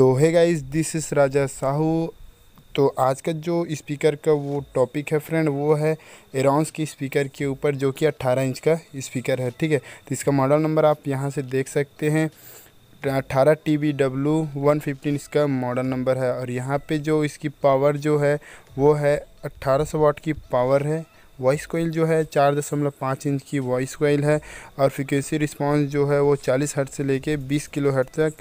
तो है guys this is Raja Sahu तो आज का जो स्पीकर का वो टॉपिक है फ्रेंड वो है एराउंस की स्पीकर के ऊपर जो कि 18 इंच का स्पीकर है ठीक है तो इसका मॉडल नंबर आप यहाँ से देख सकते हैं 18 T B W one fifteen इसका मॉडल नंबर है और यहाँ पे जो इसकी पावर जो है वो है अट्ठारह सौ वाट की पावर है वॉइस कोयल जो है चार दशमलव पाँच इंच की वॉइस कोयल है और फ्रिक्वेंसी रिस्पॉन्स जो है वो चालीस हट से लेके बीस किलो हट तक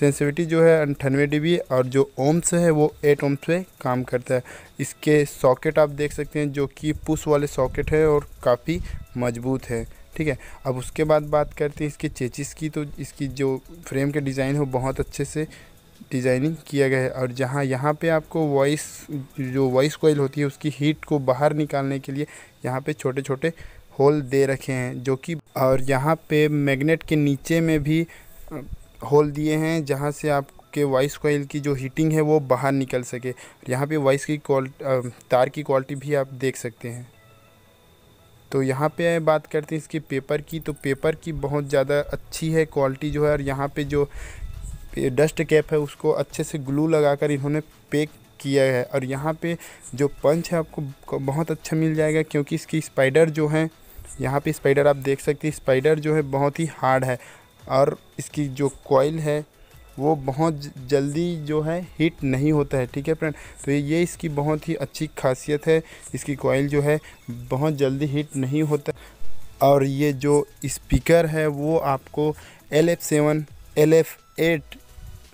सेंसिटिविटी जो है अंठानवे डी और जो ओम्स है वो एट ओम्स पे काम करता है इसके सॉकेट आप देख सकते हैं जो कि पुश वाले सॉकेट है और काफ़ी मजबूत है ठीक है अब उसके बाद बात करते हैं इसके चेचिस की तो इसकी जो फ्रेम के डिज़ाइन है बहुत अच्छे से डिज़ाइनिंग किया गया है और जहाँ यहाँ पे आपको वॉइस जो वॉइस कोयल होती है उसकी हीट को बाहर निकालने के लिए यहाँ पे छोटे छोटे होल दे रखे हैं जो कि और यहाँ पे मैग्नेट के नीचे में भी होल दिए हैं जहाँ से आपके वॉइस कोयल की जो हीटिंग है वो बाहर निकल सके यहाँ पे वॉइस की तार की क्वालिटी भी आप देख सकते हैं तो यहाँ पे बात करते हैं इसके पेपर की तो पेपर की बहुत ज़्यादा अच्छी है क्वालिटी जो है और यहाँ पे जो ये डस्ट कैप है उसको अच्छे से ग्लू लगाकर इन्होंने पैक किया है और यहाँ पे जो पंच है आपको बहुत अच्छा मिल जाएगा क्योंकि इसकी स्पाइडर जो है यहाँ पे स्पाइडर आप देख सकते हैं स्पाइडर जो है बहुत ही हार्ड है और इसकी जो कॉइल है वो बहुत जल्दी जो है हीट नहीं होता है ठीक है फ्रेंड तो ये इसकी बहुत ही अच्छी खासियत है इसकी कॉइल जो है बहुत जल्दी हीट नहीं होता और ये जो स्पीकर है वो आपको L F seven L F eight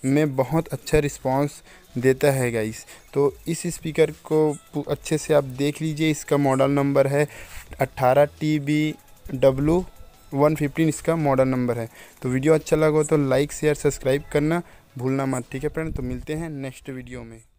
में बहुत अच्छा रिस्पांस देता है गाइस तो इस स्पीकर को अच्छे से आप देख लीजिए इसका मॉडल नंबर है अट्ठारह T B W one fifteen इसका मॉडल नंबर है तो वीडियो अच्छा लगा तो लाइक शेयर सब्सक्राइब करना भूलना मत ठीक है फ्रेंड तो मिलते हैं नेक्स्ट वीडियो में